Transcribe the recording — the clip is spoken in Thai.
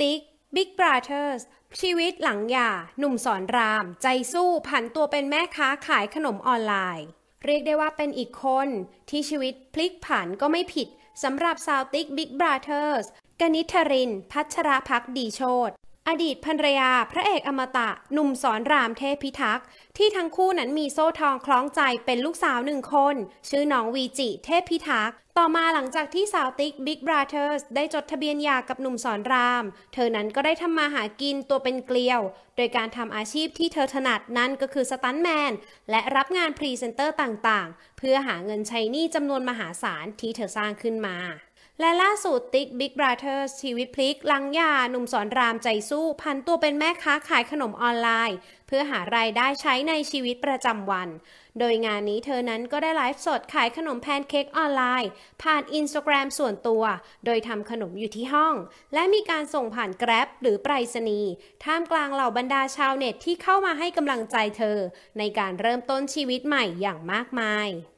ติ๊ก Big Brothers ชีวิตหลังหย่าหนุ่มสอนราม ใจสู้ผันตัวเป็นแม่ค้าขายขนมออนไลน์ เรียกได้ว่าเป็นอีกคนที่ชีวิตพลิกผันก็ไม่ผิดสำหรับสาวติ๊ก Big Brothers กนิธรินพัชราพักดีโชตอดีตภรรยาพระเอกอมตะหนุ่มสอนรามเทพพิทักษ์ที่ทั้งคู่นั้นมีโซ่ทองคล้องใจเป็นลูกสาวหนึ่งคน ชื่อน้องวีจิเทพพิทักษ์ต่อมาหลังจากที่สาวติ๊กบิ๊กบราเธอร์สได้จดทะเบียนหย่ากับหนุ่มสอนราม เธอนั้นก็ได้ทำมาหากินตัวเป็นเกลียว โดยการทำอาชีพที่เธอถนัดนั่นก็คือสตันแมนและรับงานพรีเซนเตอร์ต่างๆเพื่อหาเงินใช้หนี้จำนวนมหาศาลที่เธอสร้างขึ้นมาและล่าสุดติ๊กบิ๊กบราเธอร์ชีวิตพลิกลังยาหนุ่มสอนรามใจสู้ พันตัวเป็นแม่ค้าขายขนมออนไลน์ เพื่อหารายได้ใช้ในชีวิตประจำวัน โดยงานนี้เธอนั้นก็ได้ไลฟ์สดขายขนมแพนเค้กออนไลน์ ผ่านอินสตาแกรมส่วนตัวโดยทำขนมอยู่ที่ห้อง และมีการส่งผ่านแกร็บหรือไปรษณีย์ท่ามกลางเหล่าบรรดาชาวเน็ตที่เข้ามาให้กำลังใจเธอ ในการเริ่มต้นชีวิตใหม่อย่างมากมาย